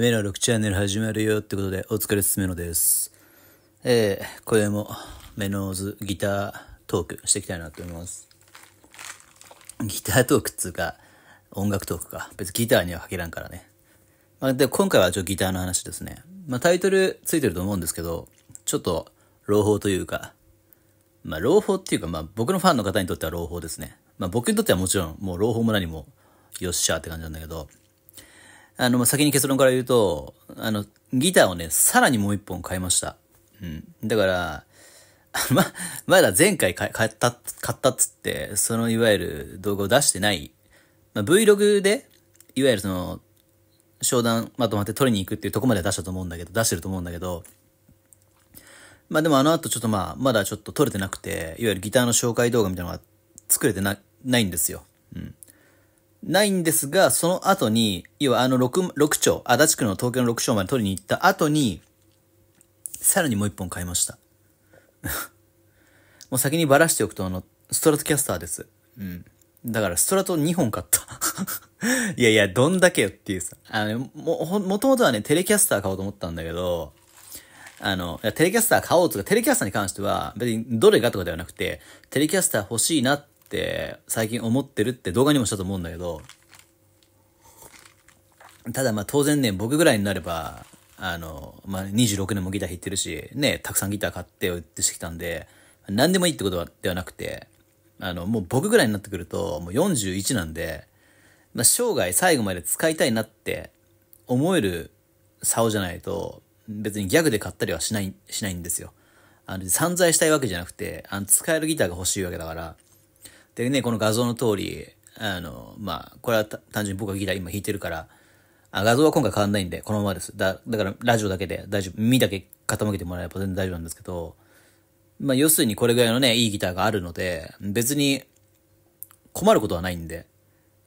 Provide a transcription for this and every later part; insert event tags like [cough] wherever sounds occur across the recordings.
メロ6チャンネル始まるよってことで、お疲れすメのです。えー、今れもメノーズギタートークしていきたいなと思います。ギタートークっつうか、音楽トークか。別にギターにはかけらんからね。まあ、で、今回はちょっとギターの話ですね。まあ、タイトルついてると思うんですけど、ちょっと朗報というか、まあ、朗報っていうか、まあ、僕のファンの方にとっては朗報ですね。まあ、僕にとってはもちろん、もう朗報も何も、よっしゃーって感じなんだけど、あの、先に結論から言うと、あの、ギターをね、さらにもう一本買いました。うん。だから、[laughs] ま、まだ前回買った、買ったっつって、そのいわゆる動画を出してない、まあ、Vlog で、いわゆるその、商談まとまって取りに行くっていうとこまで出したと思うんだけど、出してると思うんだけど、まあでもあの後ちょっとまあ、まだちょっと撮れてなくて、いわゆるギターの紹介動画みたいなのが作れてなないんですよ。ないんですが、その後に、要はあの6、六丁、足立区の東京の6丁まで取りに行った後に、さらにもう一本買いました。[laughs] もう先にばらしておくと、あの、ストラトキャスターです。うん。だからストラト2本買った [laughs] いやいや、どんだけよっていうさ。あの、も、もともとはね、テレキャスター買おうと思ったんだけど、あの、テレキャスター買おうとか、テレキャスターに関しては、別にどれがとかではなくて、テレキャスター欲しいなっって最近思ってるって動画にもしたと思うんだけど、ただまあ当然ね、僕ぐらいになれば、あの、まあ26年もギター弾いてるし、ね、たくさんギター買って売ってしてきたんで、何でもいいってことはではなくて、あの、もう僕ぐらいになってくると、もう41なんで、まあ生涯最後まで使いたいなって思える竿じゃないと、別にギャグで買ったりはしない、しないんですよ。あの、散財したいわけじゃなくて、あの、使えるギターが欲しいわけだから、でね、この画像の通り、あの、まあ、これは単純に僕がギター今弾いてるから、あ画像は今回変わんないんで、このままです。だ、だからラジオだけで大丈夫、耳だけ傾けてもらえば全然大丈夫なんですけど、まあ、要するにこれぐらいのね、いいギターがあるので、別に困ることはないんで、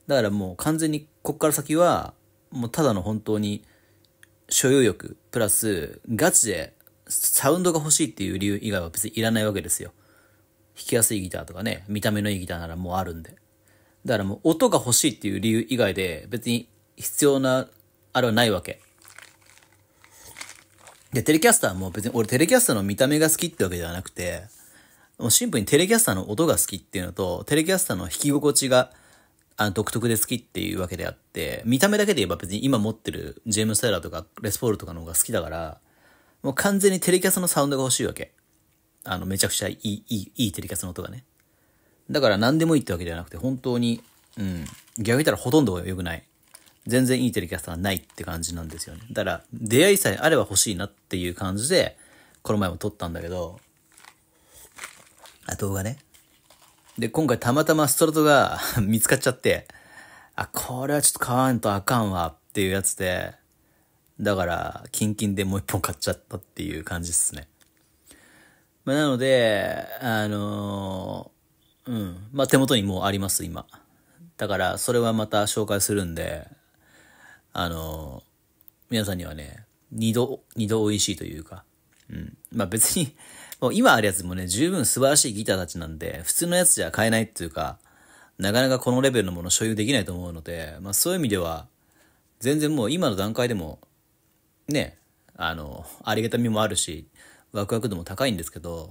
だからもう完全にこっから先は、もうただの本当に所有欲、プラスガチでサウンドが欲しいっていう理由以外は別にいらないわけですよ。弾きやすいギターとかね、見た目のいいギターならもうあるんで。だからもう音が欲しいっていう理由以外で別に必要な、あれはないわけ。で、テレキャスターも別に俺テレキャスターの見た目が好きってわけではなくて、もうシンプルにテレキャスターの音が好きっていうのと、テレキャスターの弾き心地があの独特で好きっていうわけであって、見た目だけで言えば別に今持ってるジェームス・タイラーとかレスポールとかの方が好きだから、もう完全にテレキャスのサウンドが欲しいわけ。あの、めちゃくちゃいい、いい、いいテレキャスの音がね。だから何でもいいってわけではなくて、本当に、うん、逆に言ったらほとんど良くない。全然いいテレキャスはないって感じなんですよね。だから、出会いさえあれば欲しいなっていう感じで、この前も撮ったんだけど、あ、動画ね。で、今回たまたまストラトが [laughs] 見つかっちゃって、あ、これはちょっと買わんとあかんわっていうやつで、だから、キンキンでもう一本買っちゃったっていう感じっすね。まあ、なので、あのー、うん。まあ、手元にもうあります、今。だから、それはまた紹介するんで、あのー、皆さんにはね、二度、二度美味しいというか、うん。まあ、別に、もう今あるやつもね、十分素晴らしいギターたちなんで、普通のやつじゃ買えないっていうか、なかなかこのレベルのもの所有できないと思うので、まあ、そういう意味では、全然もう今の段階でも、ね、あの、ありがたみもあるし、ワクワク度も高いんですけど、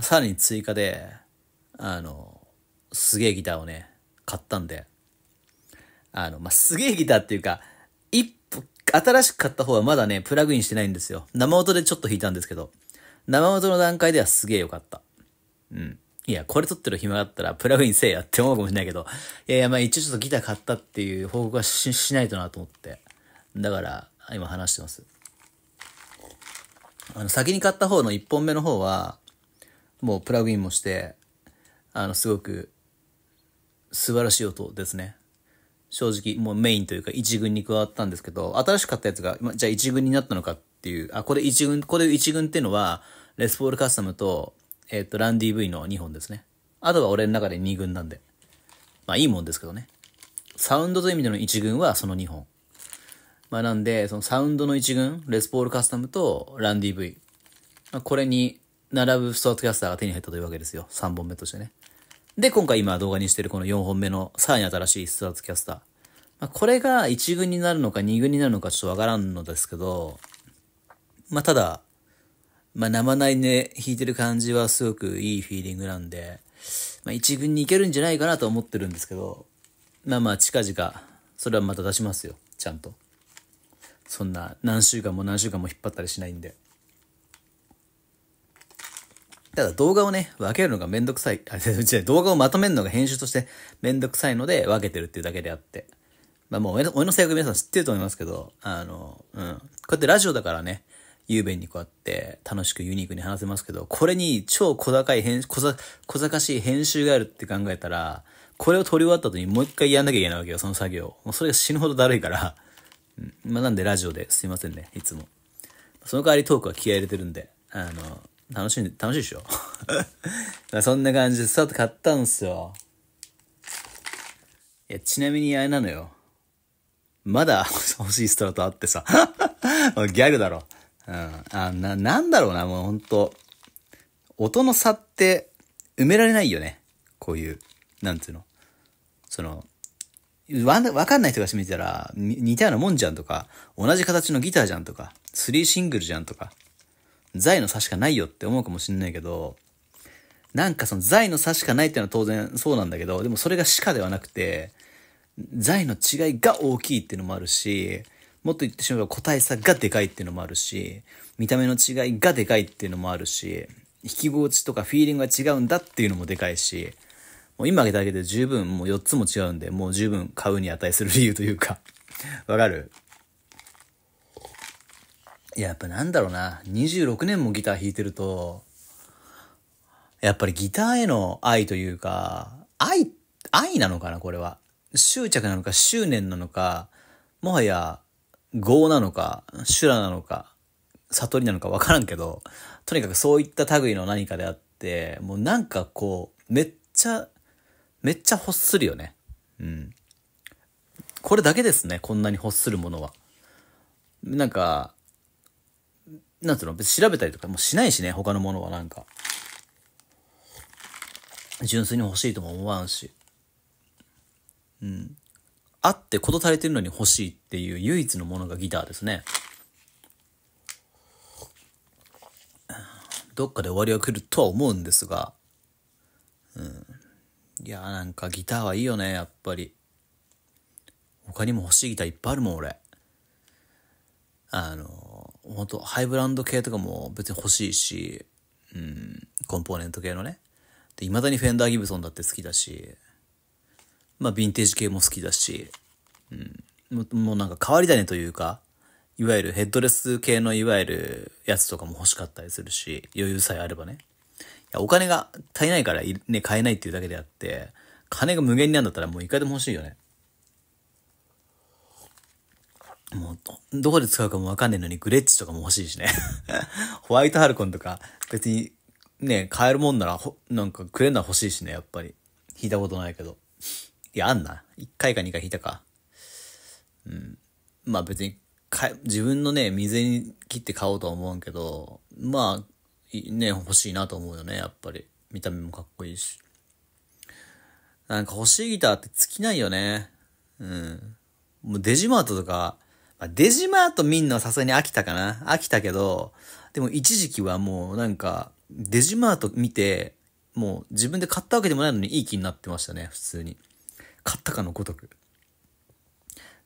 さらに追加で、あの、すげえギターをね、買ったんで、あの、まあ、すげえギターっていうか、一歩、新しく買った方はまだね、プラグインしてないんですよ。生音でちょっと弾いたんですけど、生音の段階ではすげえ良かった。うん。いや、これ撮ってる暇があったらプラグインせえやって思うかもしれないけど、いやいや、まあ一応ちょっとギター買ったっていう報告はしないとなと思って。だから、今話してます。あの、先に買った方の1本目の方は、もうプラグインもして、あの、すごく、素晴らしい音ですね。正直、もうメインというか1軍に加わったんですけど、新しく買ったやつが、ま、じゃあ1軍になったのかっていう、あ、これ1軍、これ1軍っていうのは、レスポールカスタムと、えっ、ー、と、ラン DV の2本ですね。あとは俺の中で2軍なんで。まあいいもんですけどね。サウンドという意味での1軍はその2本。まあなんで、そのサウンドの一群、レスポールカスタムとランディ v まあこれに並ぶストアトキャスターが手に入ったというわけですよ。3本目としてね。で、今回今動画にしてるこの4本目のさらに新しいストアトキャスター。まあこれが1軍になるのか2軍になるのかちょっとわからんのですけど、まあただ、まあ生いね、弾いてる感じはすごくいいフィーリングなんで、まあ一軍に行けるんじゃないかなと思ってるんですけど、まあまあ近々、それはまた出しますよ。ちゃんと。そんな何週間も何週間も引っ張ったりしないんで。ただ動画をね、分けるのがめんどくさい。あ、違う、動画をまとめるのが編集としてめんどくさいので分けてるっていうだけであって。まあもう俺の俺の性格皆さん知ってると思いますけど、あの、うん。こうやってラジオだからね、雄弁にこうやって楽しくユニークに話せますけど、これに超小高い編、小小賢しい編集があるって考えたら、これを撮り終わった後にもう一回やんなきゃいけないわけよ、その作業。もうそれが死ぬほどだるいから。まあ、なんでラジオですいませんね、いつも。その代わりトークは気合入れてるんで、あの、楽しんで、楽しいでしょ [laughs] そんな感じで、スタート買ったんすよ。いや、ちなみにあれなのよ。まだ [laughs] 欲しいストラトあってさ [laughs] ギャルだろ。うん。あ、な、なんだろうな、もうほんと。音の差って埋められないよね。こういう、なんいうの。その、わ、わかんない人がしてみたら、似たようなもんじゃんとか、同じ形のギターじゃんとか、スリーシングルじゃんとか、財の差しかないよって思うかもしんないけど、なんかその財の差しかないっていうのは当然そうなんだけど、でもそれがしかではなくて、財の違いが大きいっていうのもあるし、もっと言ってしまえば個体差がでかいっていうのもあるし、見た目の違いがでかいっていうのもあるし、引き心地とかフィーリングが違うんだっていうのもでかいし、もう今あげただけで十分もう4つも違うんで、もう十分買うに値する理由というか [laughs] わかるいや、やっぱなんだろうな。26年もギター弾いてると、やっぱりギターへの愛というか、愛、愛なのかな、これは。執着なのか、執念なのか、もはや、業なのか、修羅なのか、悟りなのかわからんけど、とにかくそういった類の何かであって、もうなんかこう、めっちゃめっちゃ欲するよね。うん。これだけですね、こんなに欲するものは。なんか、なんつうの、別に調べたりとかもしないしね、他のものはなんか。純粋に欲しいとも思わんし。うん。あってこと足りてるのに欲しいっていう唯一のものがギターですね。どっかで終わりは来るとは思うんですが、うん。いやーなんかギターはいいよね、やっぱり。他にも欲しいギターいっぱいあるもん、俺。あの、ほんと、ハイブランド系とかも別に欲しいし、うん、コンポーネント系のね。で、未だにフェンダーギブソンだって好きだし、まあ、ヴィンテージ系も好きだし、うん、ももうなんか変わり種というか、いわゆるヘッドレス系のいわゆるやつとかも欲しかったりするし、余裕さえあればね。や、お金が足りないからね、買えないっていうだけであって、金が無限にあんだったらもういくらでも欲しいよね。もう、どこで使うかもわかんないのに、グレッチとかも欲しいしね [laughs] ホワイトハルコンとか、別に、ね、買えるもんなら、ほ、なんかくれんなら欲しいしね、やっぱり。引いたことないけど。いや、あんな。一回か二回引いたか。うん。まあ別に、か、自分のね、水に切って買おうとは思うんけど、まあ、ね、欲しいなと思うよね、やっぱり。見た目もかっこいいし。なんか欲しいギターって尽きないよね。うん。もうデジマートとか、まあ、デジマート見んのはさすがに飽きたかな。飽きたけど、でも一時期はもうなんか、デジマート見て、もう自分で買ったわけでもないのにいい気になってましたね、普通に。買ったかのごとく。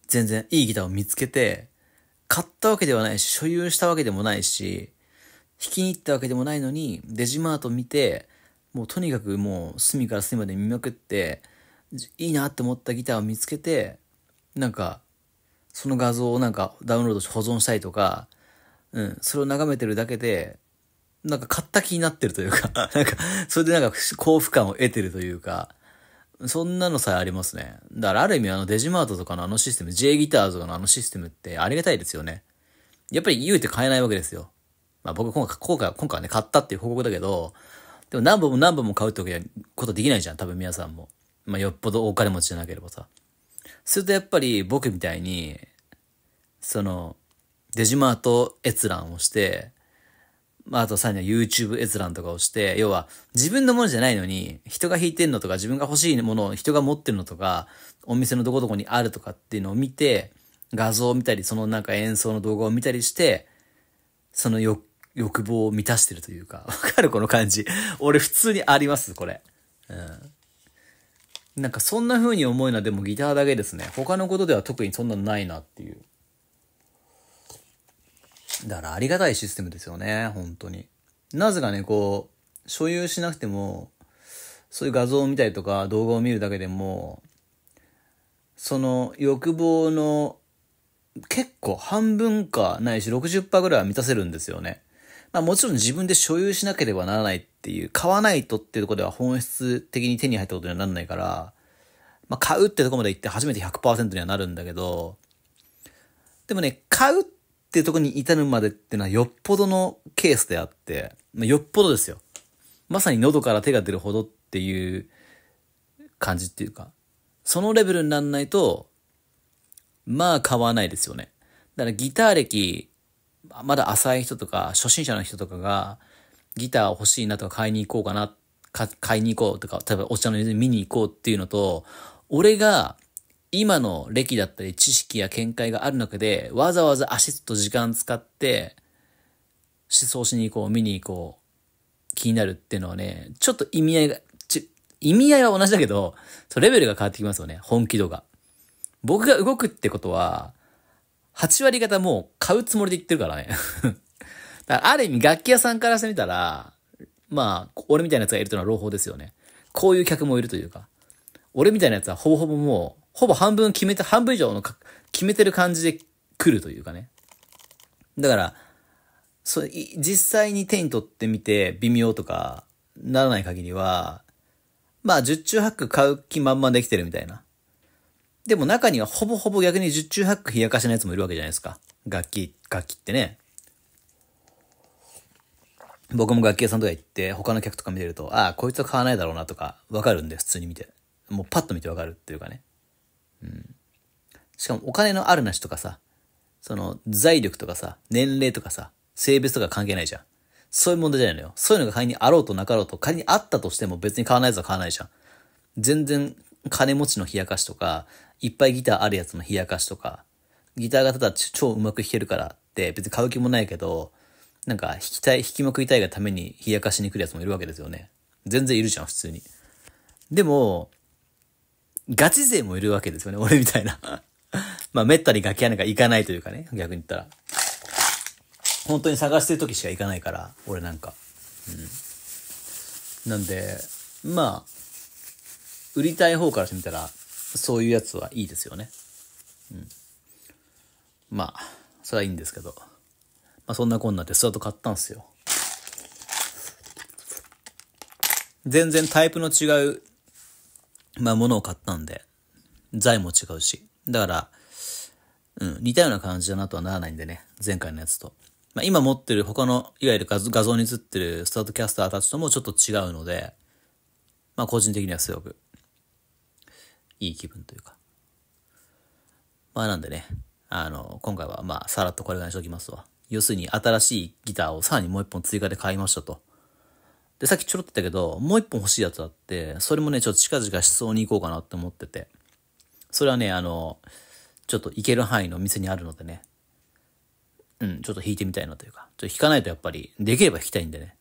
全然いいギターを見つけて、買ったわけではないし、所有したわけでもないし、引きに行ったわけでもないのに、デジマート見て、もうとにかくもう隅から隅まで見まくって、いいなって思ったギターを見つけて、なんか、その画像をなんかダウンロードして保存したりとか、うん、それを眺めてるだけで、なんか買った気になってるというか [laughs] なんか、それでなんか幸福感を得てるというか、そんなのさえありますね。だからある意味あのデジマートとかのあのシステム、J ギターとかのあのシステムってありがたいですよね。やっぱり言うて買えないわけですよ。まあ僕今回、今回、今回はね、買ったっていう報告だけど、でも何本も何本も買うってことできないじゃん、多分皆さんも。まあよっぽど大金持ちじゃなければさ。するとやっぱり僕みたいに、その、デジマート閲覧をして、まあ、あとさらには YouTube 閲覧とかをして、要は自分のものじゃないのに、人が引いてんのとか、自分が欲しいものを人が持ってるのとか、お店のどこどこにあるとかっていうのを見て、画像を見たり、そのなんか演奏の動画を見たりして、その欲欲望を満たしてるというか、[laughs] わかるこの感じ。俺普通にあります、これ。うん。なんかそんな風に思うのはでもギターだけですね。他のことでは特にそんなないなっていう。だからありがたいシステムですよね、本当に。なぜかね、こう、所有しなくても、そういう画像を見たりとか動画を見るだけでも、その欲望の結構半分かないし60%ぐらいは満たせるんですよね。まあもちろん自分で所有しなければならないっていう、買わないとっていうとこでは本質的に手に入ったことにはならないから、まあ買うってとこまで行って初めて100%にはなるんだけど、でもね、買うっていうとこに至るまでっていうのはよっぽどのケースであって、まあ、よっぽどですよ。まさに喉から手が出るほどっていう感じっていうか、そのレベルになんないと、まあ買わないですよね。だからギター歴まだ浅い人とか、初心者の人とかが、ギター欲しいなとか買いに行こうかな、か買いに行こうとか、例えばお茶ので見に行こうっていうのと、俺が今の歴だったり知識や見解がある中で、わざわざアシスト時間使って、思想しに行こう、見に行こう、気になるっていうのはね、ちょっと意味合いが、ち意味合いは同じだけど、レベルが変わってきますよね、本気度が。僕が動くってことは、8割方もう買うつもりで言ってるからね [laughs] だからある意味楽器屋さんからしてみたら、まあ、俺みたいな奴がいるというのは朗報ですよね。こういう客もいるというか。俺みたいな奴はほぼほぼもう、ほぼ半分決めて、半分以上の決めてる感じで来るというかね。だから、それ、実際に手に取ってみて微妙とかならない限りは、まあ、十中八九買う気満々できてるみたいなでも中にはほぼほぼ逆に十中八九冷やかしのやつもいるわけじゃないですか。楽器、楽器ってね。僕も楽器屋さんとか行って、他の客とか見てると、ああ、こいつは買わないだろうなとか、わかるんで、普通に見て。もうパッと見てわかるっていうかね。うん。しかもお金のあるなしとかさ、その財力とかさ、年齢とかさ、性別とか関係ないじゃん。そういう問題じゃないのよ。そういうのが仮にあろうとなかろうと、仮にあったとしても別に買わないやつは買わないじゃん。全然金持ちの冷やかしとか、いっぱいギターあるやつの冷やかしとか、ギターがただ超うまく弾けるからって別に買う気もないけど、なんか弾きたい、弾きまくりたいがために冷やかしに来るやつもいるわけですよね。全然いるじゃん、普通に。でも、ガチ勢もいるわけですよね、俺みたいな [laughs] まあ、めったにガキ屋なんか行かないというかね、逆に言ったら。本当に探してる時しか行かないから、俺なんか。うん。なんで、まあ、売りたい方からしてみたら、そういうやつはいいですよね。うん。まあ、それはいいんですけど。まあそんなこんなでスタート買ったんすよ。全然タイプの違う、まあものを買ったんで、材も違うし。だから、うん、似たような感じだなとはならないんでね、前回のやつと。まあ、今持ってる他の、いわゆる画像に映ってるスタートキャスターたちともちょっと違うので、まあ個人的にはすごくいい気分というか。まあなんでね、あの、今回はまあさらっとこれぐらいにしときますわ。要するに新しいギターをさらにもう一本追加で買いましたと。で、さっきちょろっとったけど、もう一本欲しいやつあって、それもね、ちょっと近々そうに行こうかなって思ってて。それはね、あの、ちょっと行ける範囲の店にあるのでね。うん、ちょっと弾いてみたいなというか。ちょっと弾かないとやっぱり、できれば弾きたいんでね。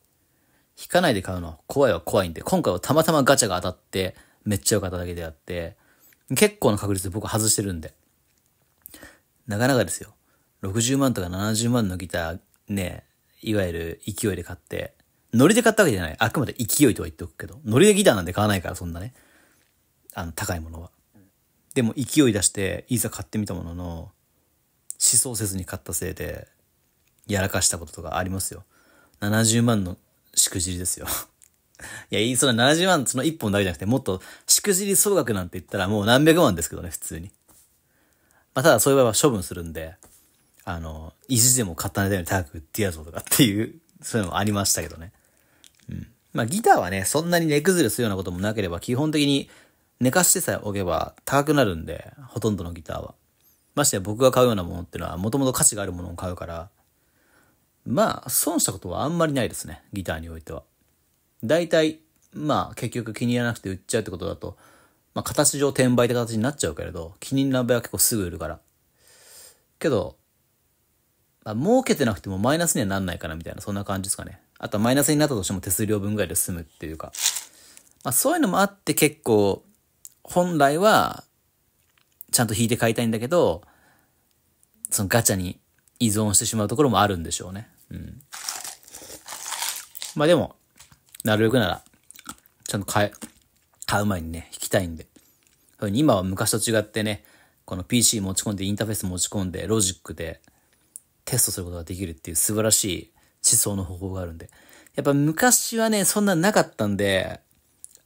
弾かないで買うの怖いは怖いんで、今回はたまたまガチャが当たって、めっちゃ良かっただけであって、結構な確率で僕外してるんで。なかなかですよ。60万とか70万のギターね、いわゆる勢いで買って、ノリで買ったわけじゃない。あくまで勢いとは言っておくけど、ノリでギターなんて買わないから、そんなね。あの、高いものは。でも勢い出して、いざ買ってみたものの、思想せずに買ったせいで、やらかしたこととかありますよ。70万のしくじりですよ。いや、いい、その70万、その1本だけじゃなくて、もっと、しくじり総額なんて言ったらもう何百万ですけどね、普通に。まあ、ただそういう場合は処分するんで、あの、意地でも買った値段より高く売ってやるぞとかっていう、そういうのもありましたけどね。うん。まあ、ギターはね、そんなに値崩れするようなこともなければ、基本的に寝かしてさえ置けば高くなるんで、ほとんどのギターは。まして僕が買うようなものっていうのは、もともと価値があるものを買うから、まあ、損したことはあんまりないですね、ギターにおいては。大体、まあ結局気に入らなくて売っちゃうってことだと、まあ形上転売って形になっちゃうけれど、気に入らない場合は結構すぐ売るから。けど、まあ、儲けてなくてもマイナスにはなんないかなみたいな、そんな感じですかね。あとはマイナスになったとしても手数料分ぐらいで済むっていうか。まあそういうのもあって結構、本来は、ちゃんと引いて買いたいんだけど、そのガチャに依存してしまうところもあるんでしょうね。うん。まあでも、なるべくなら、ちゃんと買え、買う前にね、弾きたいんで。今は昔と違ってね、この PC 持ち込んで、インターフェース持ち込んで、ロジックでテストすることができるっていう素晴らしい思想の方法があるんで。やっぱ昔はね、そんななかったんで、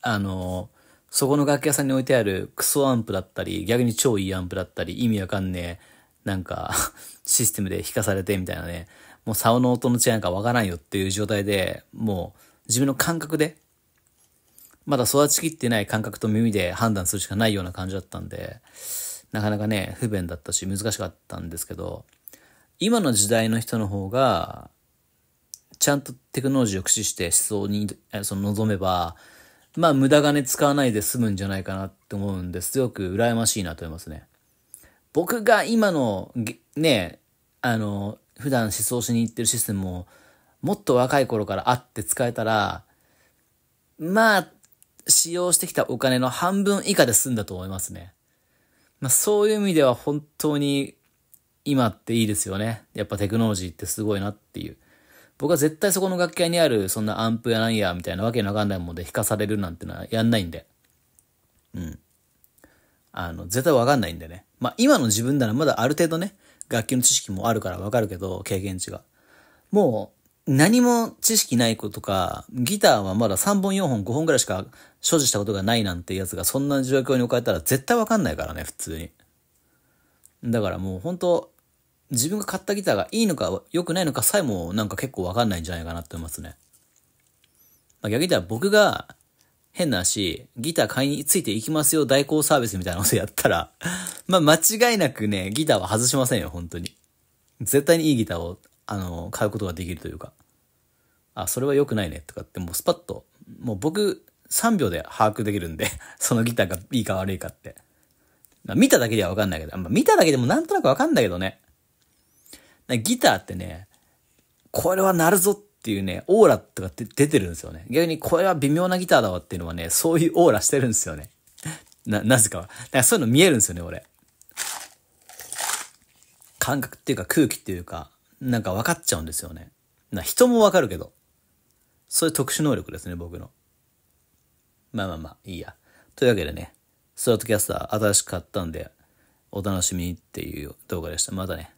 あの、そこの楽器屋さんに置いてあるクソアンプだったり、逆に超いいアンプだったり、意味わかんねえ、なんか [laughs] システムで弾かされてみたいなね、もう竿の音の違いなんかわからんよっていう状態で、もう、自分の感覚で、まだ育ちきってない感覚と耳で判断するしかないような感じだったんで、なかなかね、不便だったし難しかったんですけど、今の時代の人の方が、ちゃんとテクノロジーを駆使して思想に、その望めば、まあ無駄金使わないで済むんじゃないかなって思うんです。すごく羨ましいなと思いますね。僕が今の、ね、あの、普段思想しに行ってるシステムも、もっと若い頃からあって使えたら、まあ、使用してきたお金の半分以下で済んだと思いますね。まあそういう意味では本当に今っていいですよね。やっぱテクノロジーってすごいなっていう。僕は絶対そこの楽器屋にあるそんなアンプやなんやみたいなわけのわかんないもんで弾かされるなんてのはやんないんで。うん。あの、絶対わかんないんでね。まあ今の自分ならまだある程度ね、楽器の知識もあるからわかるけど、経験値が。もう何も知識ない子とか、ギターはまだ3本4本5本ぐらいしか所持したことがないなんてやつがそんな状況に置かれたら絶対わかんないからね、普通に。だからもう本当自分が買ったギターがいいのか良くないのかさえもなんか結構わかんないんじゃないかなって思いますね。ま逆に言ったら僕が変な話、ギター買いについていきますよ代行サービスみたいなことやったら [laughs] まあ間違いなくね、ギターは外しませんよ、本当に。絶対にいいギターをあの、買うことができるというか、あ、それは良くないねとかって、もうスパッと、もう僕3秒で把握できるんで [laughs] そのギターがいいか悪いかって。見ただけではわかんないけど、まあ、見ただけでもなんとなくわかんないけどね。ギターってね、これは鳴るぞっていうね、オーラとかって出てるんですよね。逆にこれは微妙なギターだわっていうのはね、そういうオーラしてるんですよね。[laughs] な、なぜかは。だからそういうの見えるんですよね、俺。感覚っていうか空気っていうか、なんか分かっちゃうんですよね。な人も分かるけど。そういう特殊能力ですね、僕の。まあまあまあ、いいや。というわけでね、スラットキャスター新しく買ったんで、お楽しみっていう動画でした。またね。